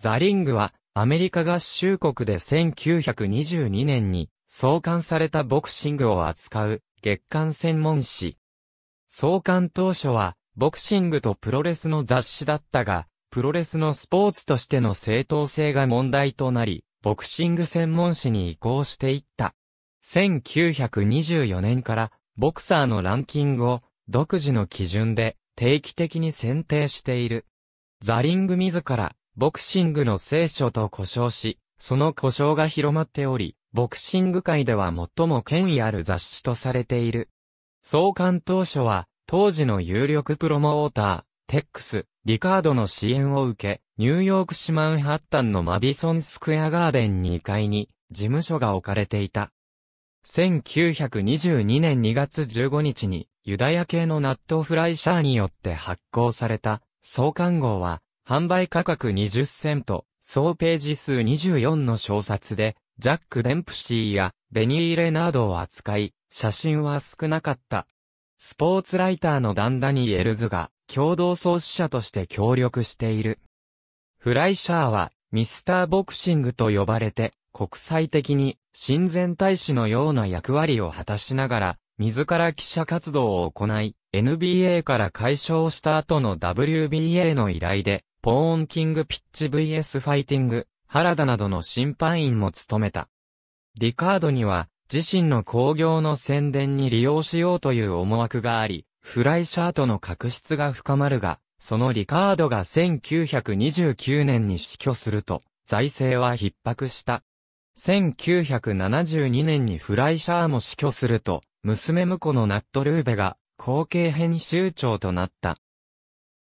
ザリングは、アメリカ合衆国で1922年に創刊されたボクシングを扱う月刊専門誌。創刊当初は、ボクシングとプロレスの雑誌だったが、プロレスのスポーツとしての正当性が問題となり、ボクシング専門誌に移行していった。1924年から、ボクサーのランキングを独自の基準で定期的に選定している。ザリング自らボクシングの聖書と呼称し、その呼称が広まっており、ボクシング界では最も権威ある雑誌とされている。創刊当初は、当時の有力プロモーター、テックス、リカードの支援を受け、ニューヨーク市マンハッタンのマディソンスクエアガーデン2階に事務所が置かれていた。1922年2月15日にユダヤ系のナットフライシャーによって発行された創刊号は販売価格20セント、総ページ数24の小冊で、ジャック・デンプシーやベニー・レナードを扱い、写真は少なかった。スポーツライターのダン・ダニエルズが共同創始者として協力している。フライシャーはミスターボクシングと呼ばれて国際的に親善大使のような役割を果たしながら自ら記者活動を行い NBA から解消した後の WBA の依頼でポーンキングピッチ VS ファイティング、原田などの審判員も務めた。リカードには、自身の興行の宣伝に利用しようという思惑があり、フライシャーとの確執が深まるが、そのリカードが1929年に死去すると、財政は逼迫した。1972年にフライシャーも死去すると、娘婿のナットルーベが、後継編集長となった。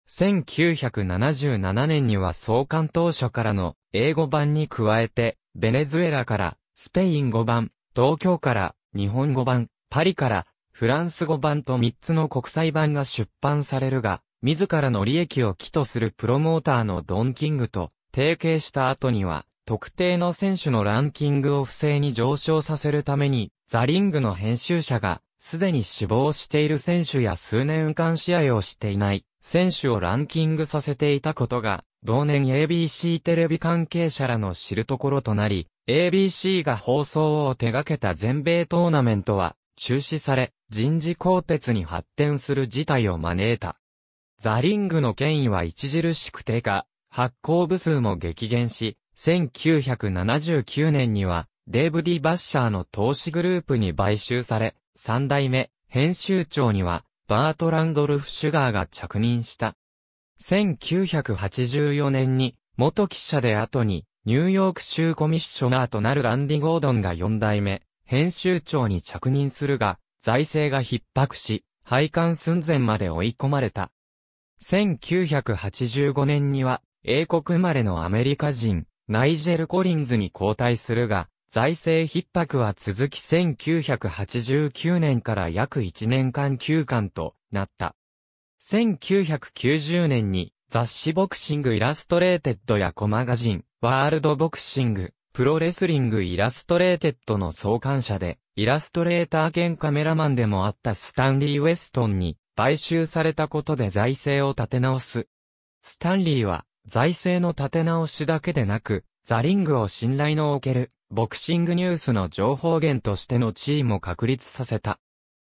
1977年には創刊当初からの英語版に加えて、ベネズエラからスペイン語版、東京から日本語版、パリからフランス語版と3つの国際版が出版されるが、自らの利益を寄とするプロモーターのドン・キングと提携した後には、特定の選手のランキングを不正に上昇させるために、ザ・リングの編集者がすでに死亡している選手や数年間試合をしていない選手をランキングさせていたことが、同年 ABC テレビ関係者らの知るところとなり、ABC が放送を手掛けた全米トーナメントは中止され、人事更迭に発展する事態を招いた。ザリングの権威は著しく低下、発行部数も激減し、1979年にはデーブ・ディ・バッシャーの投資グループに買収され、三代目、編集長には、バートランドルフ・シュガーが着任した。1984年に、元記者で後に、ニューヨーク州コミッショナーとなるランディ・ゴードンが四代目、編集長に着任するが、財政が逼迫し、廃刊寸前まで追い込まれた。1985年には、英国生まれのアメリカ人、ナイジェル・コリンズに交代するが、財政逼迫は続き1989年から約1年間休館となった。1990年に雑誌ボクシングイラストレーテッドやコマガジン、ワールドボクシング、プロレスリングイラストレーテッドの創刊者で、イラストレーター兼カメラマンでもあったスタンリー・ウェストンに買収されたことで財政を立て直す。スタンリーは財政の立て直しだけでなく、ザリングを信頼のおけるボクシングニュースの情報源としての地位も確立させた。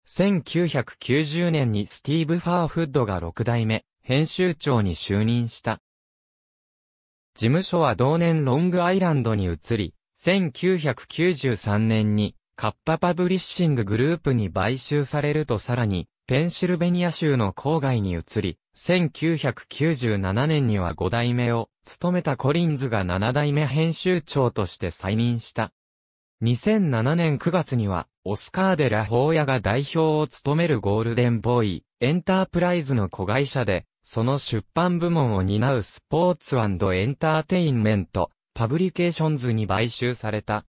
1990年にスティーブ・ファーフッドが6代目、編集長に就任した。事務所は同年ロングアイランドに移り、1993年にカッパパブリッシンググループに買収されるとさらに、ペンシルベニア州の郊外に移り、1997年には5代目を務めたコリンズが7代目編集長として再任した。2007年9月には、オスカーデ・ラ・ホーヤが代表を務めるゴールデンボーイ、エンタープライズの子会社で、その出版部門を担うスポーツエンターテインメント、パブリケーションズに買収された。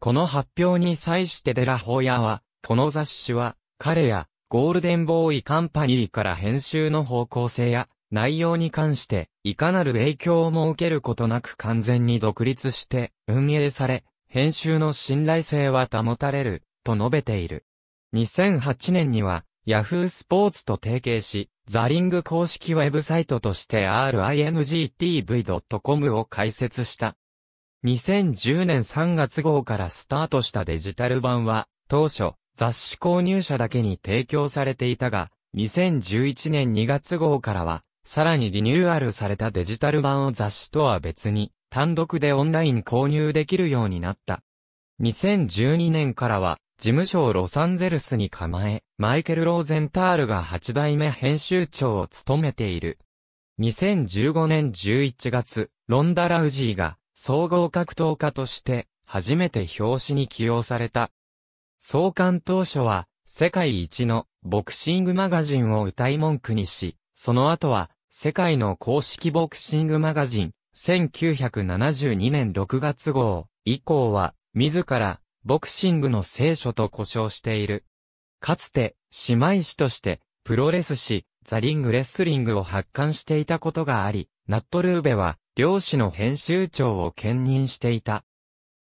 この発表に際してデラホーヤは、この雑誌は、彼やゴールデンボーイカンパニーから編集の方向性や内容に関して、いかなる影響も受けることなく完全に独立して運営され、編集の信頼性は保たれる、と述べている。2008年には、ヤフースポーツと提携し、ザリング公式ウェブサイトとして ringtv.com を開設した。2010年3月号からスタートしたデジタル版は、当初、雑誌購入者だけに提供されていたが、2011年2月号からは、さらにリニューアルされたデジタル版を雑誌とは別に、単独でオンライン購入できるようになった。2012年からは、事務所をロサンゼルスに構え、マイケル・ローゼンタールが8代目編集長を務めている。2015年11月、ロンダ・ラウジーが、総合格闘家として、初めて表紙に起用された。創刊当初は、世界一のボクシングマガジンを歌い文句にし、その後は、世界の公式ボクシングマガジン、1972年6月号、以降は、自ら、ボクシングの聖書と呼称している。かつて、姉妹誌として、プロレス誌、ザリングレスリングを発刊していたことがあり、ナットルーベは、両誌の編集長を兼任していた。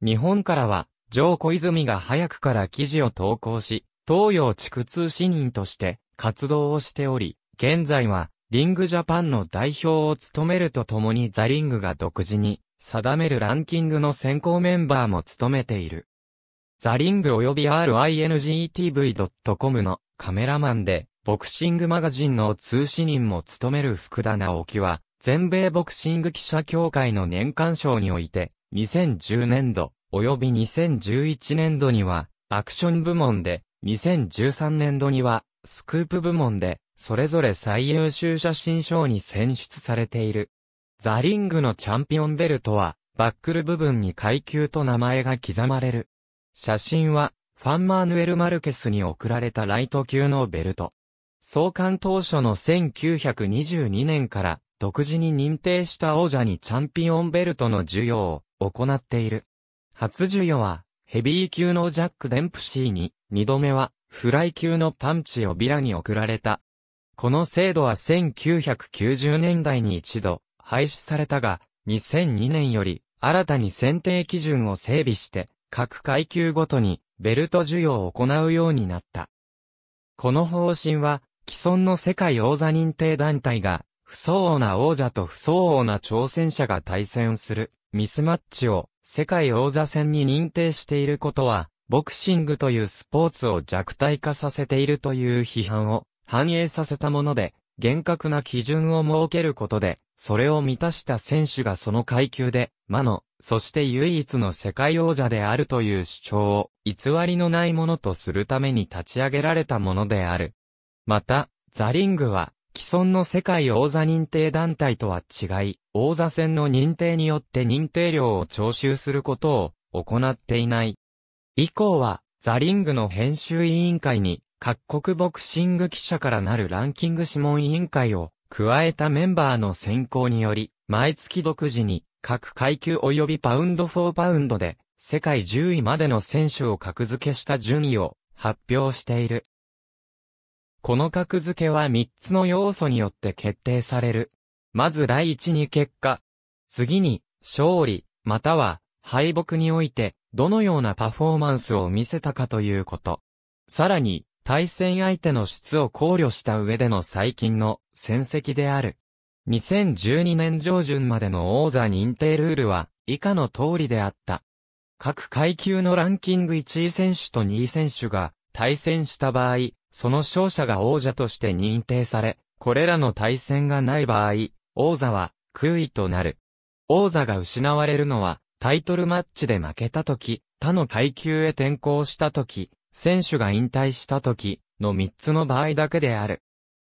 日本からは、上小泉が早くから記事を投稿し、東洋地区通信員として活動をしており、現在はリングジャパンの代表を務めるとともにザリングが独自に定めるランキングの選考メンバーも務めている。ザリング及び ringtv.com のカメラマンで、ボクシングマガジンの通信員も務める福田直樹は、全米ボクシング記者協会の年間賞において、2010年度、及び2011年度には、アクション部門で、2013年度には、スクープ部門で、それぞれ最優秀写真賞に選出されている。ザリングのチャンピオンベルトは、バックル部分に階級と名前が刻まれる。写真は、ファン・マーヌエル・マルケスに贈られたライト級のベルト。創刊当初の1922年から、独自に認定した王者にチャンピオンベルトの授与を行っている。初授与は、ヘビー級のジャック・デンプシーに、二度目は、フライ級のパンチをビラに送られた。この制度は1990年代に一度、廃止されたが、2002年より、新たに選定基準を整備して、各階級ごとに、ベルト授与を行うようになった。この方針は、既存の世界王座認定団体が、不相応な王者と不相応な挑戦者が対戦する、ミスマッチを世界王座戦に認定していることは、ボクシングというスポーツを弱体化させているという批判を反映させたもので、厳格な基準を設けることで、それを満たした選手がその階級で、魔の、そして唯一の世界王者であるという主張を、偽りのないものとするために立ち上げられたものである。また、ザリングは、尊の世界王座認定団体とは違い、王座戦の認定によって認定料を徴収することを行っていない。以降は、ザリングの編集委員会に、各国ボクシング記者からなるランキング諮問委員会を加えたメンバーの選考により、毎月独自に各階級及びパウンド4パウンドで世界10位までの選手を格付けした順位を発表している。この格付けは3つの要素によって決定される。まず第一に結果。次に、勝利、または、敗北において、どのようなパフォーマンスを見せたかということ。さらに、対戦相手の質を考慮した上での最近の戦績である。2012年上旬までの王座認定ルールは以下の通りであった。各階級のランキング1位選手と2位選手が対戦した場合、その勝者が王者として認定され、これらの対戦がない場合、王座は空位となる。王座が失われるのは、タイトルマッチで負けた時、他の階級へ転向した時、選手が引退した時の3つの場合だけである。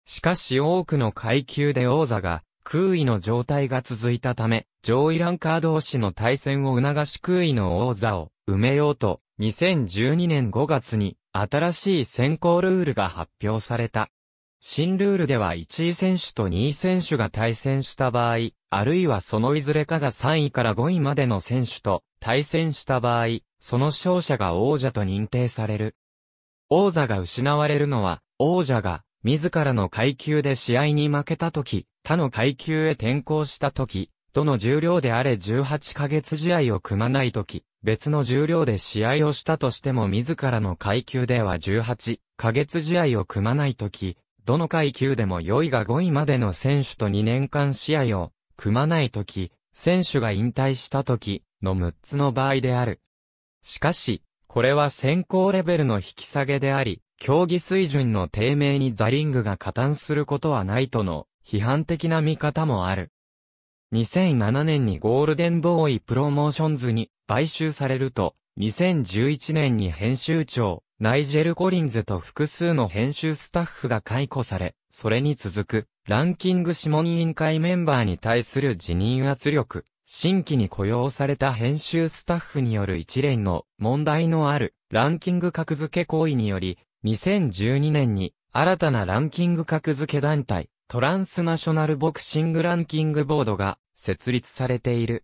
しかし多くの階級で王座が空位の状態が続いたため、上位ランカー同士の対戦を促し空位の王座を埋めようと、2012年5月に新しい選考ルールが発表された。新ルールでは1位選手と2位選手が対戦した場合、あるいはそのいずれかが3位から5位までの選手と対戦した場合、その勝者が王者と認定される。王座が失われるのは、王者が自らの階級で試合に負けた時、他の階級へ転向した時、どの重量であれ18ヶ月試合を組まないとき、別の重量で試合をしたとしても自らの階級では18ヶ月試合を組まないとき、どの階級でも4位が5位までの選手と2年間試合を組まないとき、選手が引退したときの6つの場合である。しかし、これは選考レベルの引き下げであり、競技水準の低迷にザリングが加担することはないとの批判的な見方もある。2007年にゴールデンボーイプロモーションズに買収されると、2011年に編集長、ナイジェル・コリンズと複数の編集スタッフが解雇され、それに続く、ランキング諮問委員会メンバーに対する辞任圧力、新規に雇用された編集スタッフによる一連の問題のあるランキング格付け行為により、2012年に新たなランキング格付け団体、トランスナショナルボクシングランキングボードが設立されている。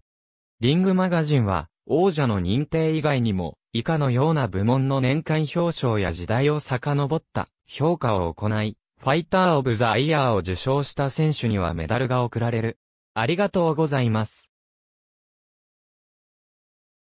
リングマガジンは、王者の認定以外にも、以下のような部門の年間表彰や時代を遡った評価を行い、ファイター・オブ・ザ・イヤーを受賞した選手にはメダルが贈られる。ありがとうございます。